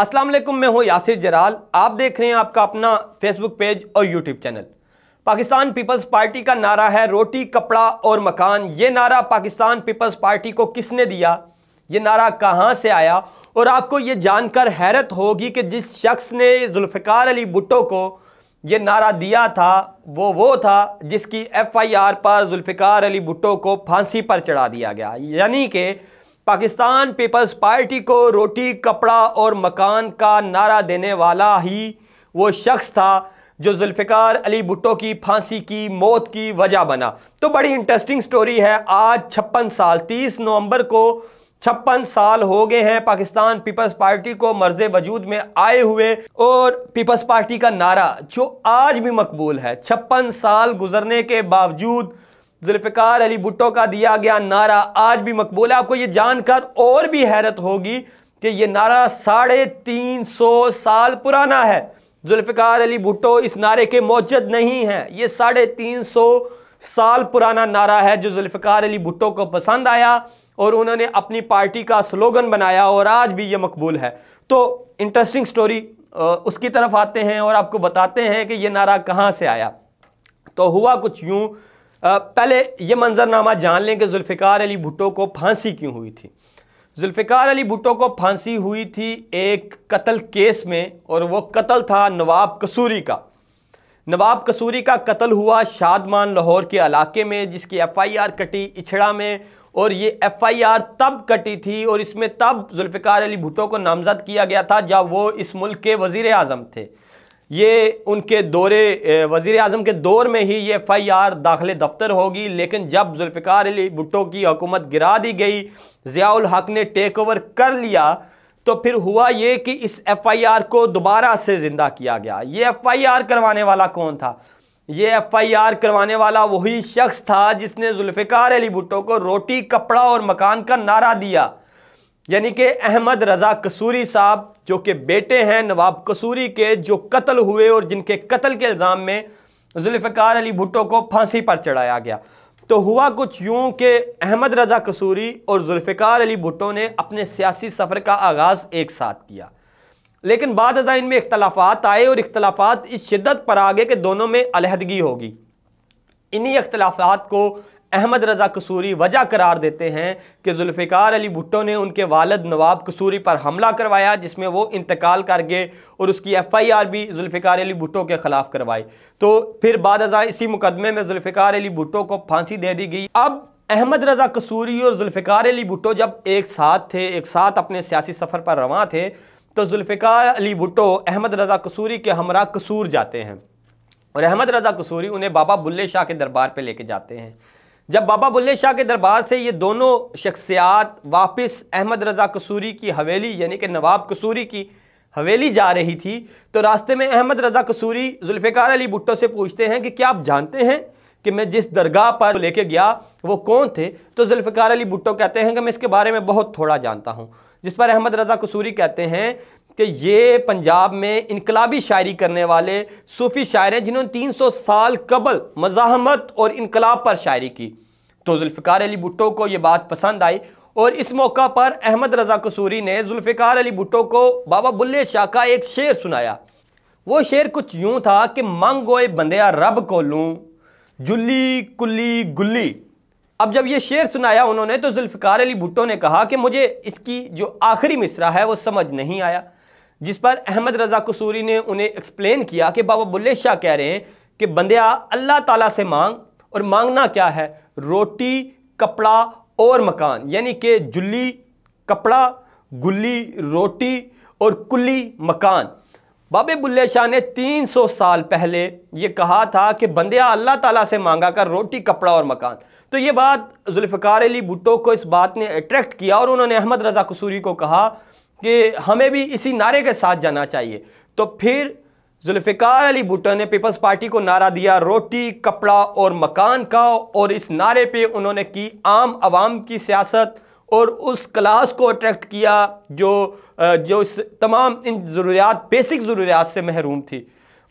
अस्सलाम वालेकुम मैं हूं यासिर जराल आप देख रहे हैं आपका अपना फेसबुक पेज और यूट्यूब चैनल पाकिस्तान पीपल्स पार्टी का नारा है रोटी कपड़ा और मकान ये नारा पाकिस्तान पीपल्स पार्टी को किसने दिया ये नारा कहाँ से आया और आपको ये जानकर हैरत होगी कि जिस शख्स ने जुल्फ़िकार अली भुट्टो को ये नारा दिया था वो वो था जिसकी आर पर जुल्फ़िकार अली भुट्टो को फांसी पर चढ़ा दिया गया यानी कि पाकिस्तान पीपल्स पार्टी को रोटी कपड़ा और मकान का नारा देने वाला ही वो शख्स था जो जुल्फ़िकार अली भुट्टो की फांसी की मौत की वजह बना तो बड़ी इंटरेस्टिंग स्टोरी है आज छप्पन साल तीस नवंबर को छप्पन साल हो गए हैं पाकिस्तान पीपल्स पार्टी को मर्ज वजूद में आए हुए और पीपल्स पार्टी का नारा जो आज भी मकबूल है छप्पन साल गुजरने के बावजूद जुल्फ़िकार अली भुट्टो का दिया गया नारा आज भी मकबूल है आपको ये जानकर और भी हैरत होगी कि ये नारा साढ़े तीन सौ साल पुराना है जुल्फ़िकार अली भुट्टो इस नारे के मौजद नहीं हैं ये साढ़े तीन सौ साल पुराना नारा है जो जुल्फ़िकार अली भुट्टो को पसंद आया और उन्होंने अपनी पार्टी का स्लोगन बनाया और आज भी ये मकबूल है तो इंटरेस्टिंग स्टोरी उसकी तरफ आते हैं और आपको बताते हैं कि ये नारा कहाँ से आया तो हुआ कुछ यूँ पहले ये मंजरनामा जान लें कि जुल्फ़िकार अली भुटो को फांसी क्यों हुई थी जुल्फ़िकार अली भुटो को फांसी हुई थी एक कत्ल केस में और वो कत्ल था नवाब कसूरी का नवाब कसूरी का कत्ल हुआ शादमान लाहौर के इलाके में जिसकी एफआईआर कटी इछड़ा में और ये एफआईआर तब कटी थी और इसमें तब जुल्फ़िकार अली भुटो को नामजद किया गया था जब वो इस मुल्क के वज़ी अजम थे ये उनके दौरे वज़ी अजम के दौर में ही ये एफ़ आई आर दाखिल दफ्तर होगी लेकिन जब जुल्फ़ार अली भुट्टो की हुकूमत गिरा दी गई जियाल हक ने टेक ओवर कर लिया तो फिर हुआ ये कि इस एफ़ आई आर को दोबारा से ज़िंदा किया गया ये एफ़ आई आर करवाने वाला कौन था ये एफ़ आई आर करवाने वाला वही शख्स था जिसने जुल्फ़ार अली भुट्टो को रोटी कपड़ा और मकान का नारा दिया यानी कि अहमद रज़ा कसूरी साहब जो कि बेटे हैं नवाब कसूरी के जो कत्ल हुए और जिनके कत्ल के इल्ज़ाम में जुल्फ़ार अली भुट्टो को फांसी पर चढ़ाया गया तो हुआ कुछ यूं कि अहमद रज़ा कसूरी और जुल्फ़ार अली भुट्टो ने अपने सियासी सफ़र का आगाज़ एक साथ किया लेकिन बाद अजाइन में इख्तलाफात आए और इख्तलाफात इस शिद्दत पर आ गए कि दोनों में अलहदगी होगी इन्हीं अख्तलाफात को अहमद रज़ा कसूरी वजह करार देते हैं कि जुल्फ़िकार अली भुट्टो ने उनके वालद नवाब कसूरी पर हमला करवाया जिसमें वो इंतकाल कर गए और उसकी एफ़ आई आर भी जुल्फ़िकार अली भुट्टो के ख़िलाफ़ करवाई तो फिर बाद इसी मुकदमे में जुल्फ़िकार अली भुट्टो को फांसी दे दी गई अब अहमद रज़ा कसूरी और जुल्फ़िकार अली भुट्टो जब एक साथ थे एक साथ अपने सियासी सफ़र पर रवा थे तो जुल्फ़िकार अली भुट्टो अहमद रज़ा कसूरी के हमरा कसूर जाते हैं और अहमद रज़ा कसूरी उन्हें बाबा बुल्ले शाह के दरबार पर लेके जाते हैं जब बाबा बुल्ले शाह के दरबार से ये दोनों शख्सियात वापस अहमद रज़ा कसूरी की हवेली यानी कि नवाब कसूरी की हवेली जा रही थी तो रास्ते में अहमद रज़ा कसूरी जुल्फ़िकार अली भुट्टो से पूछते हैं कि क्या आप जानते हैं कि मैं जिस दरगाह पर लेके गया वो कौन थे तो जुल्फ़िकार अली भुट्टो कहते हैं कि मैं इसके बारे में बहुत थोड़ा जानता हूँ जिस पर अहमद रज़ा कसूरी कहते हैं कि ये पंजाब में इनकलाबी शायरी करने वाले सूफ़ी शायर हैं जिन्होंने 300 साल कबल मज़ामत और इनकलाब पर शायरी की तो जुल्फ़िकार अली भुट्टो को ये बात पसंद आई और इस मौका पर अहमद रज़ा कसूरी ने ल्फ़ार अली भुट्टो को बाबा बुल्ले शाह का एक शेर सुनाया वो शेर कुछ यूँ था कि मंग गोए बंदया रब को लूँ जुल्ली कुल्ली गुल्ली अब जब ये शेर सुनाया उन्होंने तो जुल्फ़िकार अली भुट्टो ने कहा कि मुझे इसकी जो आखिरी मिसरा है वो समझ नहीं आया जिस पर अहमद रज़ा कसूरी ने उन्हें एक्सप्लेन किया कि बाबा बुल्ले शाह कह रहे हैं कि बंदे अल्लाह ताला से मांग और मांगना क्या है रोटी कपड़ा और मकान यानी कि जुल्ली कपड़ा गुल्ली रोटी और कुल्ली मकान बाबे बुल्ले शाह ने 300 साल पहले ये कहा था कि बंदे अल्लाह ताला से मांगा कर रोटी कपड़ा और मकान तो ये बात जुल्फ़ार अली भुट्टो को इस बात ने अट्रैक्ट किया और उन्होंने अहमद रज़ा कसूरी को कहा कि हमें भी इसी नारे के साथ जाना चाहिए तो फिर जुल्फ़िकार अली भुट्टो ने पीपल्स पार्टी को नारा दिया रोटी कपड़ा और मकान का और इस नारे पे उन्होंने की आम आवाम की सियासत और उस क्लास को अट्रैक्ट किया जो जो इस तमाम इन ज़रूरियात बेसिक ज़रूरियात से महरूम थी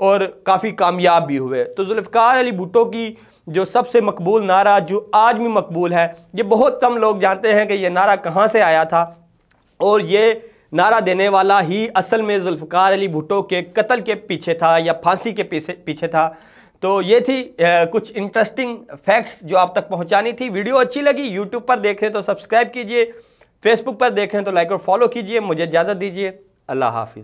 और काफ़ी कामयाब भी हुए तो जुल्फ़िकार अली भुट्टो की जो सबसे मकबूल नारा जो आज भी मकबूल है ये बहुत कम लोग जानते हैं कि ये नारा कहाँ से आया था और ये नारा देने वाला ही असल में जुल्फ़ार अली भुटो के कत्ल के पीछे था या फांसी के पीछे पीछे था तो ये थी आ, कुछ इंटरेस्टिंग फैक्ट्स जो आप तक पहुंचानी थी वीडियो अच्छी लगी यूट्यूब पर देख रहे हैं तो सब्सक्राइब कीजिए फेसबुक पर देख रहे हैं तो लाइक और फॉलो कीजिए मुझे इजाज़त दीजिए अल्लाह हाफिज़